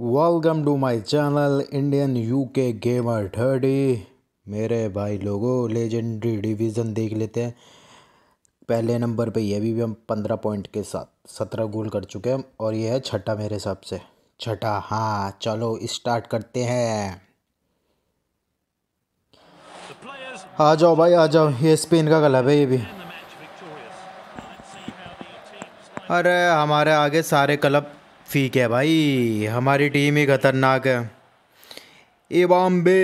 welcome to my channel Indian UK gamer thirty मेरे भाई लोगों लेजेंडरी डिवीज़न देख लेते हैं पहले नंबर पे ये भी, भी हम पंद्रह पॉइंट के साथ सत्रह गोल कर चुके हैं और ये है छठा मेरे हिसाब से छठा हाँ चलो स्टार्ट करते हैं आ जाओ भाई आ जाओ ये स्पेन का गलब है ये भी अरे हमारे आगे सारे क्लब ठीक है भाई हमारी टीम ही खतरनाक है ए बॉम्बे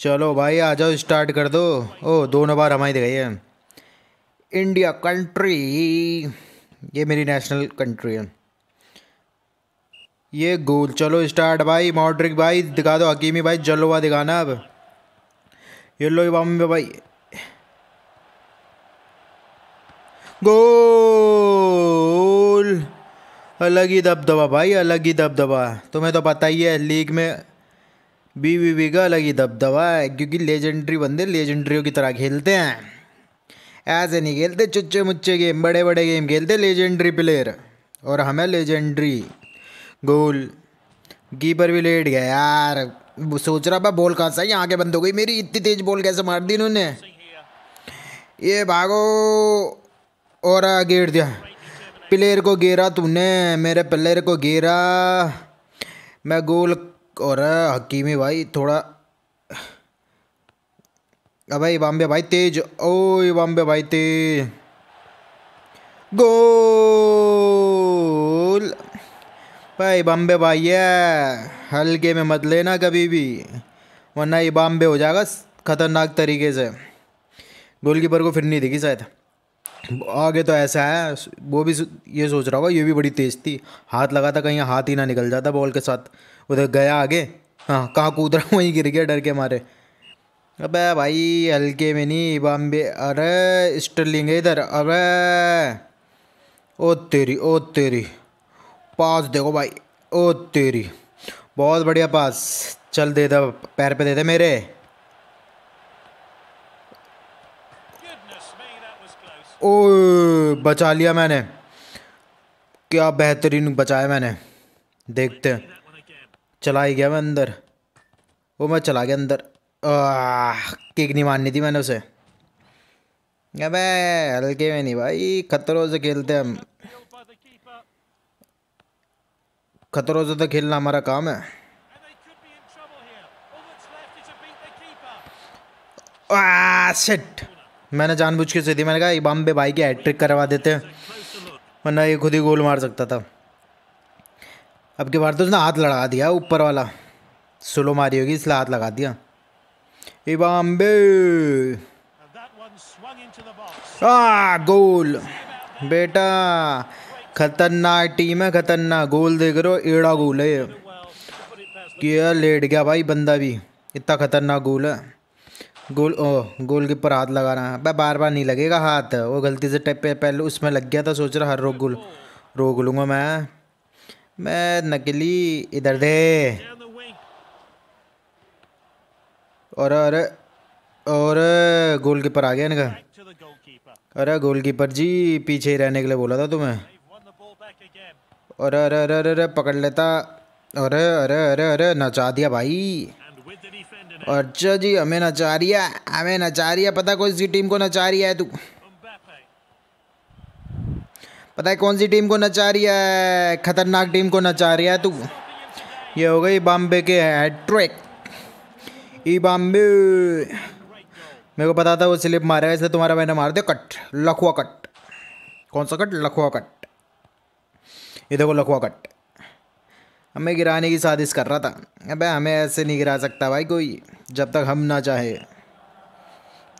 चलो भाई आ जाओ स्टार्ट कर दो ओ दोनों बार हमारी दिखाई है इंडिया कंट्री ये मेरी नेशनल कंट्री है ये गोल चलो स्टार्ट भाई मॉड्रिक भाई दिखा दो हकीमी भाई जलोवा दिखाना अब ये लो बॉम्बे भाई गोल अलग ही दबदबा भाई अलग ही दबदबा तुम्हें तो पता ही है लीग में बी वी वी का अलग ही दबदबा है क्योंकि लेजेंडरी बंदे लेजेंडरियों की तरह खेलते हैं ऐसे नहीं खेलते चुच्चे मुच्चे गेम बड़े बड़े गेम खेलते लेजेंडरी प्लेयर और हमें लेजेंडरी गोल कीपर भी लेट गया यार सोच रहा था बॉल कहाँ सा यहाँ के बंद हो गई मेरी इतनी तेज़ बॉल कैसे मार दी इन्होंने ये भागो और गेट दिया प्लेयर को घेरा तूने मेरे प्लेयर को घेरा मैं गोल और हकीमी भाई थोड़ा भाई बॉम्बे भाई तेज ओ बॉम्बे भाई तेज गोल भाई बॉम्बे भाई है हल्के में मत लेना कभी भी वरना ये बॉम्बे हो जाएगा ख़तरनाक तरीके से गोलकीपर को फिर नहीं दिखी शायद आगे तो ऐसा है वो भी ये सोच रहा होगा ये भी बड़ी तेज़ थी हाथ लगा था कहीं हाथ ही ना निकल जाता बॉल के साथ उधर गया आगे हाँ कहाँ कूद रहा वहीं गिर गया डर के मारे अबे भाई हल्के में नहीं बॉम्बे अरे स्टर्लिंग है इधर अबे ओ तेरी ओ तेरी पास देखो भाई ओ तेरी बहुत बढ़िया पास चल दे दे पैर पे दे दे मेरे ओ बचा लिया मैंने क्या बेहतरीन बचाया मैंने देखते हैं चला ही गया मैं अंदर वो मैं चला गया अंदर केक नहीं माननी थी मैंने उसे अबे हल्के में नहीं भाई खतरों से खेलते हम खतरों से तो खेलना हमारा काम है आ, मैंने जानबूझ के सीधी मैंने कहा इबाम्बे भाई की हैट्रिक करवा देते हैं वरना ये खुद ही गोल मार सकता था अब की बार तो उसने हाथ लगा दिया ऊपर वाला स्लो मारी होगी इसलिए हाथ लगा दिया इबाम्बे आ गोल बेटा खतरनाक टीम है खतरनाक गोल देख रहे हो एड़ा गोल है ये लेट गया भाई बंदा भी इतना खतरनाक गोल है गोल ओ गोल के ऊपर हाथ लगा रहा है बार बार नहीं लगेगा हाथ वो गलती से टप पहले उसमें लग गया था सोच रहा हर रोक गुल रोक लूँगा मैं मैं नकली इधर दे और अरे और गोल कीपर आ गया इनका अरे गोल कीपर जी पीछे ही रहने के लिए बोला था तुम्हें और अरे अरे अरे पकड़ लेता अरे अरे अरे अरे नचा दिया भाई और अच्छा जी हमें नचा रिया हमें नचा रिया पता कौन सी टीम को नचा है तू पता है कौन सी टीम को नचा रही है खतरनाक टीम को नचा रिया है तू ये हो गई बॉम्बे के हैट्रिक ई बॉम्बे मेरे को पता था वो स्लिप मारा इसलिए तुम्हारा मैंने मार दिया कट लखवा कट कौन सा कट लखवा कट ये देखो लखवा कट हमें गिराने की साजिश कर रहा था अबे हमें ऐसे नहीं गिरा सकता भाई कोई जब तक हम ना चाहे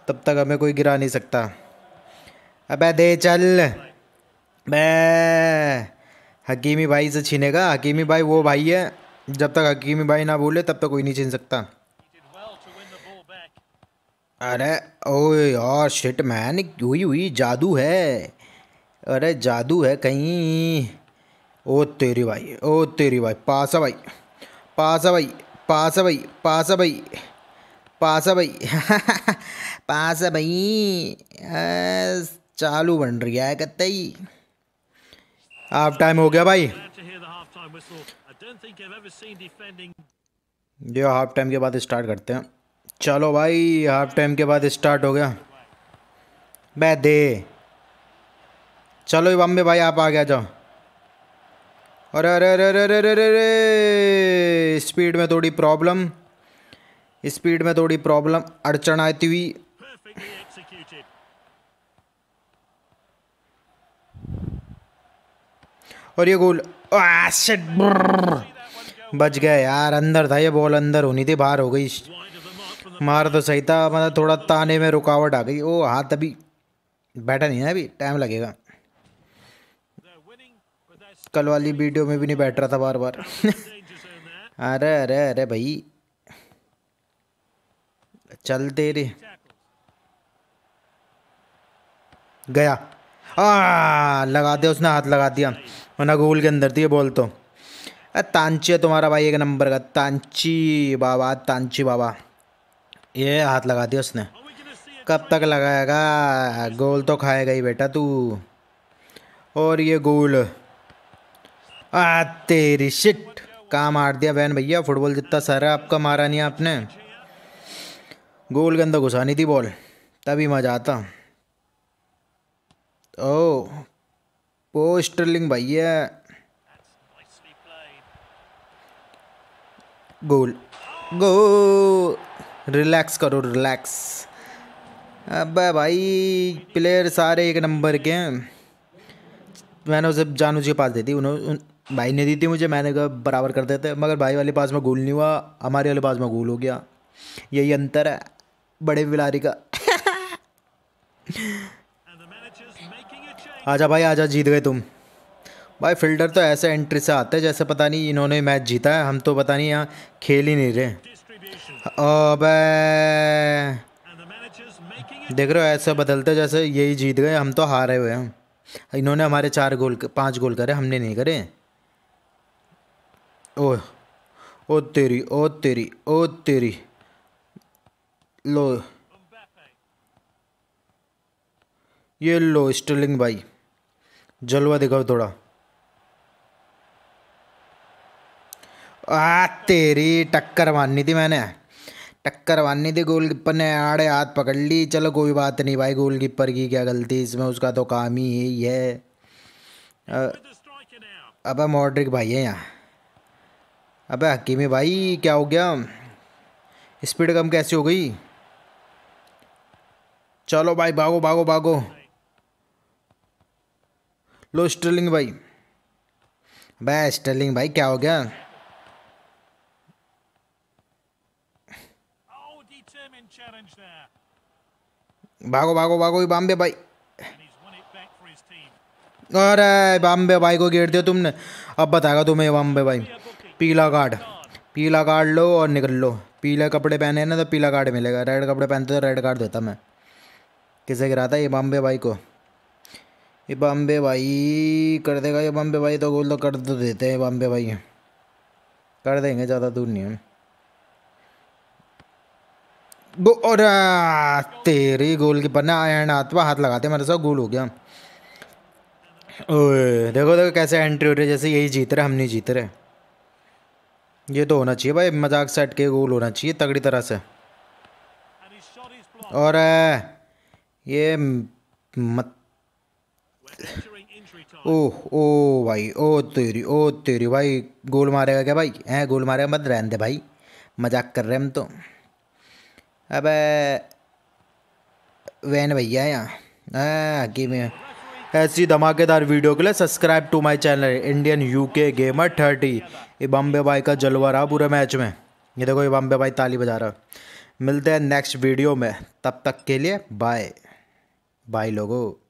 तब तक हमें कोई गिरा नहीं सकता अबे दे चल बे हकीमी भाई से छीनेगा हकीमी भाई वो भाई है जब तक हकीमी भाई ना बोले तब तक कोई नहीं छीन सकता अरे ओए यार शिट मैन हुई हुई जादू है अरे जादू है कहीं ओ तेरी भाई ओ तेरी भाई पास भाई पास भाई पास भाई पास भाई पास भाई पास भाई चालू बन रही है कत हाफ टाइम हो गया भाई जो हाफ टाइम के बाद स्टार्ट करते हैं चलो भाई हाफ टाइम के बाद स्टार्ट हो गया मैं दे चलो बम्बे भाई आप आ गया जाओ अरे अरे अरे अरे अरे अरे अरे स्पीड में थोड़ी प्रॉब्लम स्पीड में थोड़ी प्रॉब्लम अड़चन आती हुई और ये गोल बच गया यार अंदर था ये बॉल अंदर होनी थी बाहर हो गई मार तो सही था मतलब थोड़ा ताने में रुकावट आ गई ओ हाथ अभी बैठा नहीं है अभी टाइम लगेगा कल वाली वीडियो में भी नहीं बैठ रहा था बार बार अरे अरे अरे भाई चल दे रे गया आ, लगा दिया उसने हाथ लगा दिया वरना गोल के अंदर दिए बोल तो तांची है तुम्हारा भाई एक नंबर का तांची बाबा तांची बाबा ये हाथ लगा दिया उसने कब तक लगाएगा गोल तो खाएगा ही बेटा तू और ये गोल आ तेरी शिट कहाँ मार दिया बहन भैया फुटबॉल जितना सारा आपका मारा नहीं आपने गोल के अंदर तो घुसानी थी बॉल तभी मजा आता ओ पोस्टरलिंग भैया गोल गो रिलैक्स करो रिलैक्स अब भाई प्लेयर सारे एक नंबर के हैं मैंने उसे जानू जी के पास दे दी उन्होंने भाई ने दी थी मुझे मैंने कहा बराबर कर देते मगर भाई वाले पास में गोल नहीं हुआ हमारे वाले पास में गोल हो गया यही अंतर है बड़े बिलारी का आजा भाई आजा जीत गए तुम भाई फील्डर तो ऐसे एंट्री से आते हैं जैसे पता नहीं इन्होंने मैच जीता है हम तो पता नहीं यहाँ खेल ही नहीं रहे अब देख रहे हो ऐसे बदलते जैसे यही जीत गए हम तो हारे हुए हैं इन्होंने हमारे चार गोल पांच गोल करे हमने नहीं करे ओ ओ तेरी ओ तेरी ओ तेरी लो ये लो स्टर्लिंग भाई जलवा दिखाओ थोड़ा आ तेरी टक्कर माननी थी मैंने टक्कर माननी थी गोलकीपर ने आड़े हाथ पकड़ ली चलो कोई बात नहीं भाई गोलकीपर की क्या गलती इसमें उसका तो काम ही यही है अब मॉड्रिक भाई है यहाँ अबे हकीमी भाई क्या हो गया स्पीड कम कैसी हो गई चलो भाई भागो भागो भागो लो स्टर्लिंग भाई भाई स्टर्लिंग भाई क्या हो गया भागो भागो भागो बॉम्बे भाई अरे बॉम्बे भाई को गेट दिया तुमने अब बताएगा तुम्हें बॉम्बे भाई पीला कार्ड पीला कार्ड लो और निकल लो पीले कपड़े पहने ना तो पीला कार्ड मिलेगा रेड कपड़े पहनते तो रेड कार्ड देता मैं किसे गिराता ये बॉम्बे भाई को ये बॉम्बे भाई कर देगा ये बॉम्बे भाई तो गोल तो कर तो देते हैं बॉम्बे भाई कर देंगे ज़्यादा दूर नहीं हम और तेरी गोल की पन्ना एंड आत्मा हाथ लगाते मेरे साथ गोल हो गया ओए देखो देखो कैसे एंट्री हो रही है जैसे यही जीत रहे हम नहीं जीत रहे ये तो होना चाहिए भाई मजाक सेट के गोल होना चाहिए तगड़ी तरह से और ये मत ओह ओ भाई ओ तेरी ओ तेरी भाई गोल मारेगा क्या भाई हैं गोल मारेगा मत रहने दे भाई मजाक कर रहे हम तो अब वैन भैया यहाँ आगे में ऐसी धमाकेदार वीडियो के लिए subscribe to my channel Indian UK gamer thirty इबाम्बे बाई का जलवा रहा पूरे मैच में ये देखो इबाम्बे बाई ताली बजा रहा मिलते हैं नेक्स्ट वीडियो में तब तक के लिए बाय बाय लोगों